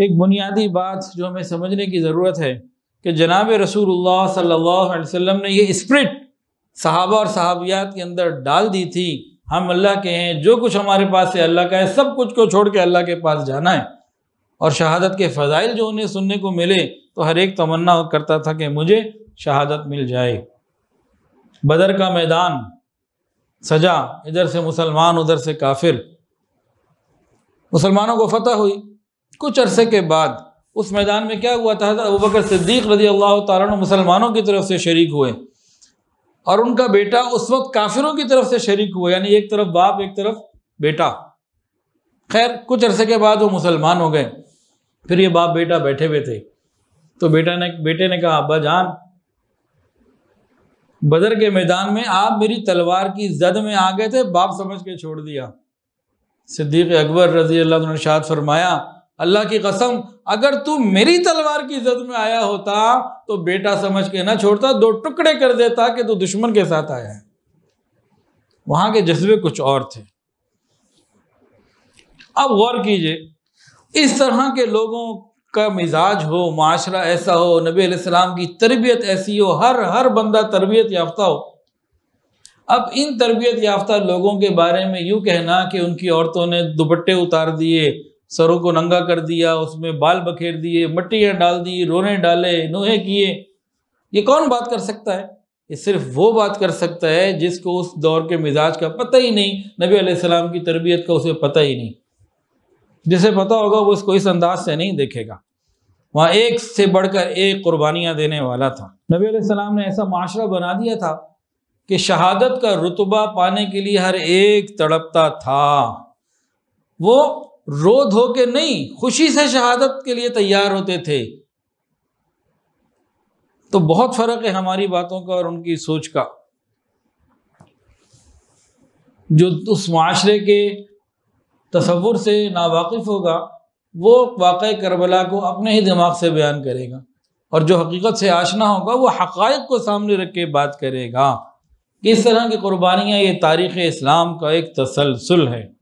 एक बुनियादी बात जो हमें समझने की ज़रूरत है कि जनाब रसूल सल्लल्लाहु अलैहि वसल्लम ने ये स्प्रिट सहाबा और सहाबियात के अंदर डाल दी थी हम अल्लाह के हैं जो कुछ हमारे पास है अल्लाह का है सब कुछ को छोड़ के अल्लाह के पास जाना है और शहादत के फ़जाइल जो उन्हें सुनने को मिले तो हर एक तमन्ना करता था कि मुझे शहादत मिल जाए बदर का मैदान सजा इधर से मुसलमान उधर से काफिर मुसलमानों को फतह हुई कुछ अरसे के बाद उस मैदान में क्या हुआ था अबू बकर सिद्दीक रजी अल्लाह तारा मुसलमानों की तरफ से शरीक हुए और उनका बेटा उस वक्त काफिरों की तरफ से शरीक हुआ यानी एक तरफ बाप एक तरफ बेटा खैर कुछ अरसे के बाद वो मुसलमान हो गए फिर ये बाप बेटा बैठे हुए थे तो बेटा ने बेटे ने कहा अब्बा जान बदर के मैदान में आप मेरी तलवार की जद में आ गए थे बाप समझ के छोड़ दिया सिद्दीक अकबर रजी अल्लाह ने शाद फरमाया अल्लाह की कसम अगर तू मेरी तलवार की इज्जत में आया होता तो बेटा समझ के ना छोड़ता दो टुकड़े कर देता कि तू दुश्मन के साथ आया है वहां के जज्बे कुछ और थे अब गौर कीजिए इस तरह के लोगों का मिजाज हो माशरा ऐसा हो नबी सलाम की तरबियत ऐसी हो हर हर बंदा तरबियत याफ्ता हो अब इन तरबियत याफ्ता लोगों के बारे में यूं कहना कि उनकी औरतों ने दुपट्टे उतार दिए सरों को नंगा कर दिया उसमें बाल बखेर दिए मट्टियाँ डाल दी रोने डाले नोहे किए ये कौन बात कर सकता है ये सिर्फ वो बात कर सकता है जिसको उस दौर के मिजाज का पता ही नहीं नबी आसमाम की तरबियत का उसे पता ही नहीं जिसे पता होगा वो इसको इस अंदाज से नहीं देखेगा वहाँ एक से बढ़कर एक कुर्बानियाँ देने वाला था नबी अलैहिस्सलाम ने ऐसा माशरा बना दिया था कि शहादत का रुतबा पाने के लिए हर एक तड़पता था वो रो धो के नहीं खुशी से शहादत के लिए तैयार होते थे तो बहुत फर्क है हमारी बातों का और उनकी सोच का जो उस माशरे के तस्वुर से नावाकिफ होगा वो वाक़ करबला को अपने ही दिमाग से बयान करेगा और जो हकीकत से आशना होगा वो हक़ को सामने रख के बात करेगा इस तरह की कुर्बानियाँ ये तारीख़ इस्लाम का एक तसलसल है